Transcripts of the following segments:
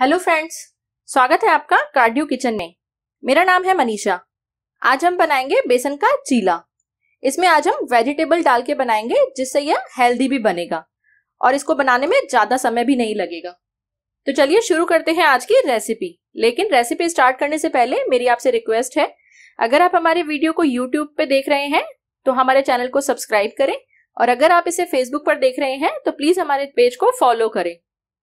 hello friends स्वागत है आपका कार्डियो किचन में मेरा नाम है मनीषा आज हम बनाएंगे बेसन का चीला इसमें आज हम वेजिटेबल डाल के बनाएंगे जिससे यह हेल्दी भी बनेगा और इसको बनाने में ज्यादा समय भी नहीं लगेगा तो चलिए शुरू करते हैं आज की रेसिपी लेकिन रेसिपी स्टार्ट करने से पहले मेरी आपसे रिक्वेस्ट है अगर आप हमारे वीडियो को यूट्यूब तो पर देख रहे हैं तो हमारे चैनल को सब्सक्राइब करें और अगर आप इसे फेसबुक पर देख रहे हैं तो प्लीज हमारे पेज को फॉलो करें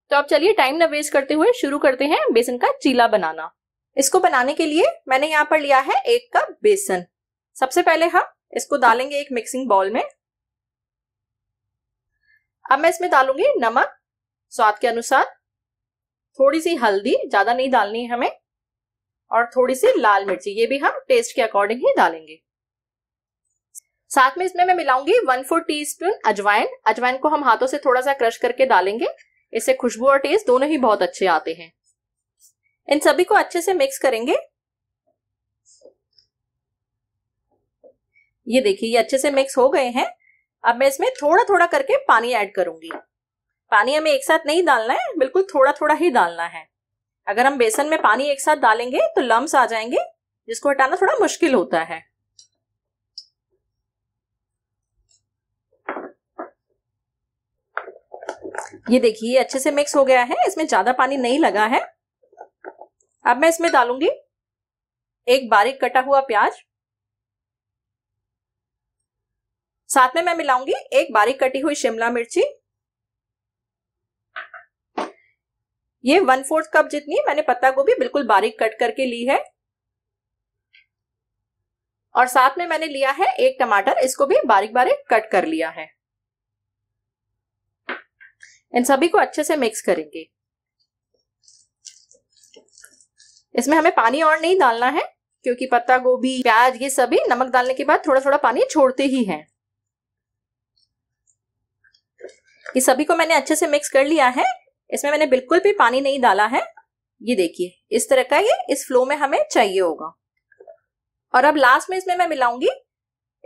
तो आप चलिए टाइम ना वेस्ट करते हुए शुरू करते हैं बेसन का चीला बनाना इसको बनाने के लिए मैंने यहाँ पर लिया है एक कप बेसन सबसे पहले हम इसको डालेंगे एक मिक्सिंग बाउल में अब मैं इसमें डालूंगी नमक स्वाद के अनुसार थोड़ी सी हल्दी ज्यादा नहीं डालनी है हमें और थोड़ी सी लाल मिर्ची ये भी हम टेस्ट के अकॉर्डिंग ही डालेंगे साथ में इसमें मैं मिलाऊंगी वन फोर टी स्पून अजवाइन अजवाइन को हम हाथों से थोड़ा सा क्रश करके डालेंगे इससे खुशबू और टेस्ट दोनों ही बहुत अच्छे आते हैं इन सभी को अच्छे से मिक्स करेंगे ये देखिए ये अच्छे से मिक्स हो गए हैं अब मैं इसमें थोड़ा थोड़ा करके पानी ऐड करूंगी पानी हमें एक साथ नहीं डालना है बिल्कुल थोड़ा थोड़ा ही डालना है अगर हम बेसन में पानी एक साथ डालेंगे तो लम्स आ जाएंगे जिसको हटाना थोड़ा मुश्किल होता है ये देखिए अच्छे से मिक्स हो गया है इसमें ज्यादा पानी नहीं लगा है अब मैं इसमें डालूंगी एक बारीक कटा हुआ प्याज साथ में मैं मिलाऊंगी एक बारीक कटी हुई शिमला मिर्ची ये वन फोर्थ कप जितनी मैंने पत्ता गोभी बिल्कुल बारीक कट करके ली है और साथ में मैंने लिया है एक टमाटर इसको भी बारीक बारीक कट कर लिया है इन सभी को अच्छे से मिक्स करेंगे इसमें हमें पानी और नहीं डालना है क्योंकि पत्ता गोभी प्याज ये सभी नमक डालने के बाद थोड़ा थोड़ा पानी छोड़ते ही हैं ये सभी को मैंने अच्छे से मिक्स कर लिया है इसमें मैंने बिल्कुल भी पानी नहीं डाला है ये देखिए इस तरह का ये इस फ्लो में हमें चाहिए होगा और अब लास्ट में इसमें मैं मिलाऊंगी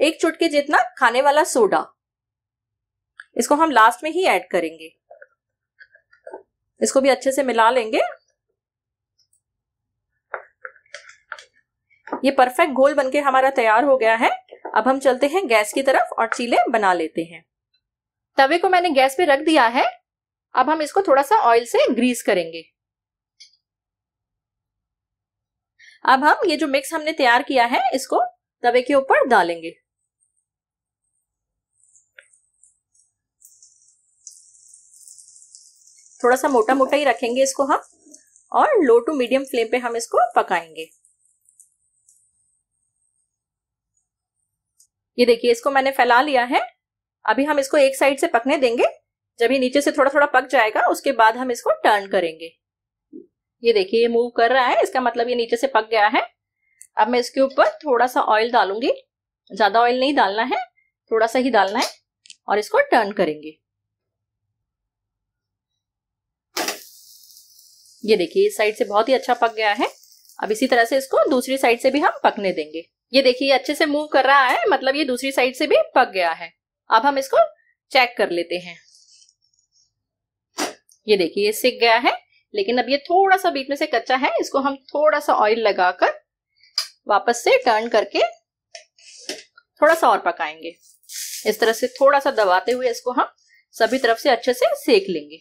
एक चुटके जितना खाने वाला सोडा इसको हम लास्ट में ही ऐड करेंगे इसको भी अच्छे से मिला लेंगे ये परफेक्ट घोल बनके हमारा तैयार हो गया है अब हम चलते हैं गैस की तरफ और चीले बना लेते हैं तवे को मैंने गैस पे रख दिया है अब हम इसको थोड़ा सा ऑयल से ग्रीस करेंगे अब हम ये जो मिक्स हमने तैयार किया है इसको तवे के ऊपर डालेंगे थोड़ा सा मोटा मोटा ही रखेंगे इसको हम और लो टू मीडियम फ्लेम पे हम इसको पकाएंगे ये देखिए इसको मैंने फैला लिया है अभी हम इसको एक साइड से पकने देंगे जब ये नीचे से थोड़ा थोड़ा पक जाएगा उसके बाद हम इसको टर्न करेंगे ये देखिए ये मूव कर रहा है इसका मतलब ये नीचे से पक गया है अब मैं इसके ऊपर थोड़ा सा ऑयल डालूंगी ज्यादा ऑयल नहीं डालना है थोड़ा सा ही डालना है और इसको टर्न करेंगे ये देखिए इस साइड से बहुत ही अच्छा पक गया है अब इसी तरह से इसको दूसरी साइड से भी हम पकने देंगे ये देखिए अच्छे से मूव कर रहा है मतलब ये दूसरी साइड से भी पक गया है अब हम इसको चेक कर लेते हैं ये देखिए ये सिक गया है लेकिन अब ये थोड़ा सा बीच में से कच्चा है इसको हम थोड़ा सा ऑयल लगाकर वापस से टर्न करके थोड़ा सा और पकाएंगे इस तरह से थोड़ा सा दबाते हुए इसको हम सभी तरफ से अच्छे से सेक लेंगे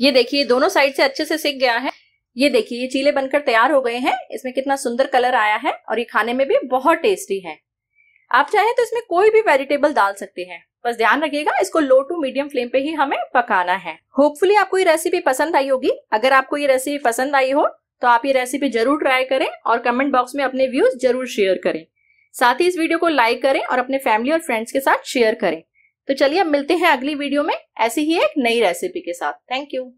ये देखिए दोनों साइड से अच्छे से सिक गया है ये देखिए ये चीले बनकर तैयार हो गए हैं इसमें कितना सुंदर कलर आया है और ये खाने में भी बहुत टेस्टी है आप चाहें तो इसमें कोई भी वेजिटेबल डाल सकते हैं बस ध्यान रखिएगा इसको लो टू मीडियम फ्लेम पे ही हमें पकाना है होपफुली आपको ये रेसिपी पसंद आई होगी अगर आपको ये रेसिपी पसंद आई हो तो आप ये रेसिपी जरूर ट्राई करें और कमेंट बॉक्स में अपने व्यूज जरूर शेयर करें साथ ही इस वीडियो को लाइक करें और अपने फैमिली और फ्रेंड्स के साथ शेयर करें तो चलिए अब मिलते हैं अगली वीडियो में ऐसी ही एक नई रेसिपी के साथ थैंक यू